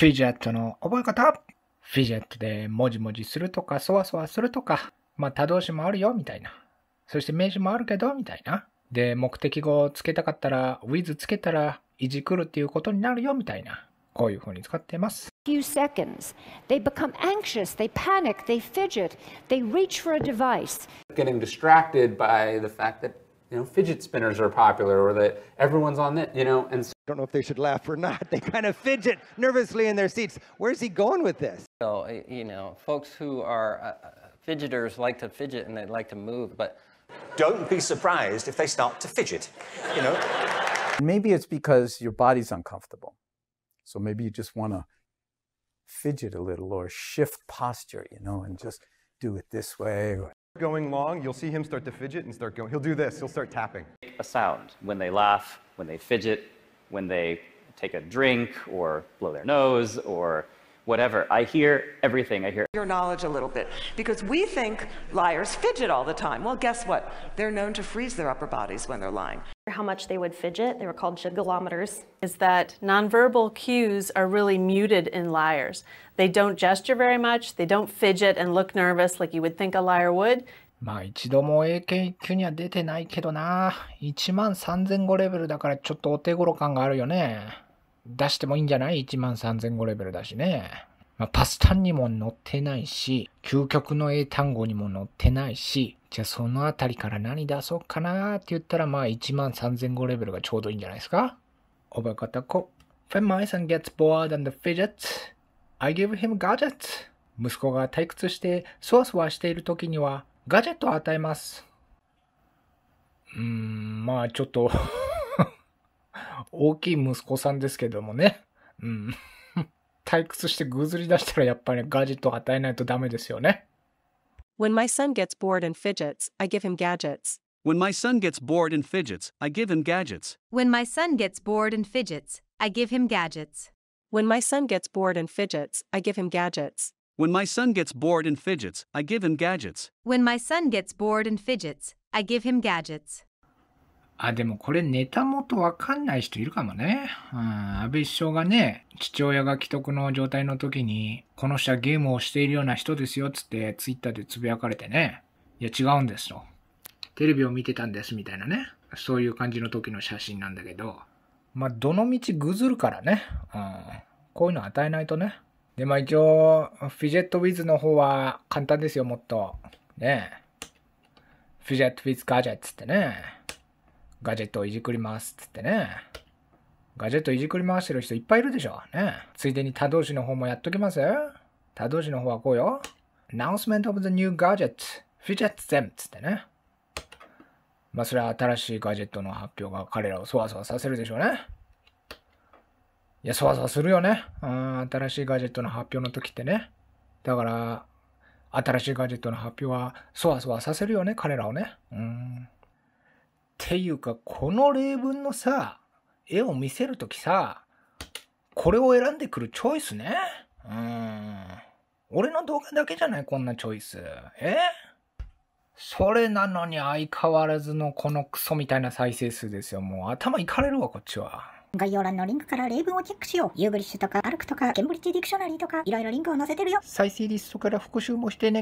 フィジェットの覚え方フィジェットでもじもじするとか、そわそわするとか、まあ、他動詞もあるよ、みたいな。そして名詞もあるけど、みたいな。で、目的語をつけたかったら、with つけたら、いじくるっていうことになるよ、みたいな。こういうふうに使ってます。few seconds. They become anxious, they panic, they fidget, they reach for a device. Getting distracted by the fact that you know, fidget spinners are popular or that everyone's on that, you know, and so I don't know if they should laugh or not. They kind of fidget nervously in their seats. Where's he going with this? So, you know, folks who are uh, uh, fidgeters like to fidget and they like to move, but don't be surprised if they start to fidget, you know. Maybe it's because your body's uncomfortable. So maybe you just want to fidget a little or shift posture, you know, and just do it this way. Or going long, you'll see him start to fidget and start going. He'll do this, he'll start tapping. A sound when they laugh, when they fidget, when they take a drink or blow their nose or whatever. I hear everything. I hear your knowledge a little bit because we think liars fidget all the time. Well, guess what? They're known to freeze their upper bodies when they're lying how much they would fidget. They were called gigalometers. Is that nonverbal cues are really muted in liars. They don't gesture very much. They don't fidget and look nervous like you would think a liar would. まあ一度も AKQ には出てないけどな。1万3000語レベルだからちょっとお手頃感があるよね。出してもいいんじゃない ?1 万3000語レベルだしね。まあ、パスンにも載ってないし、究極の英単語にも載ってないし、じゃあそのあたりから何出そうかなって言ったら、まあ1万3000語レベルがちょうどいいんじゃないですか親方子。When my son gets bored and fidgets, I give him gadgets. 息子が退屈してそわそわしている時にはガジェットを与えます。うーん、まあちょっと 大きい息子さんですけどもね。うん。退屈してぐずり出したらやっぱりガジェットを与えないとダメですよね。When my son gets bored and fidgets, I give him gadgets. When my son gets bored and fidgets, I give him gadgets. When my son gets bored and fidgets, I give him gadgets. When my son gets bored and fidgets, I give him gadgets. When my son gets bored and fidgets, I give him gadgets. When my son gets bored and fidgets, I give him gadgets. あ、でもこれネタ元わかんない人いるかもね。うん、安倍首相がね、父親が既得の状態の時に、この人はゲームをしているような人ですよ、つってツイッターでつぶやかれてね。いや、違うんですと。テレビを見てたんです、みたいなね。そういう感じの時の写真なんだけど。まあ、どのみちぐずるからね。うん。こういうの与えないとね。で、まあ一応、フィジェットウィズの方は簡単ですよ、もっと。ねフィジェットウィズガジェッつってね。ガジェットをいじくりますっつってね。ガジェットいじくり回してる人いっぱいいるでしょ。ね。ついでに他動詞の方もやっときます他動詞の方はこうよ。Announcement of the new gadget. Fidget them. つってね。まあそれは新しいガジェットの発表が彼らをそわそわさせるでしょうね。いや、そわそわするよね。新しいガジェットの発表の時ってね。だから、新しいガジェットの発表はそわそわさせるよね、彼らをね。うん。ていうか、この例文のさ、絵を見せるときさ、これを選んでくるチョイスね。うん。俺の動画だけじゃないこんなチョイス。えそれなのに相変わらずのこのクソみたいな再生数ですよ。もう頭いかれるわ、こっちは。概要欄のリンクから例文をチェックしよう。ユーグリッシュとかアルクとかケンブリッジディクショナリーとかいろいろリンクを載せてるよ。再生リストから復習もしてね。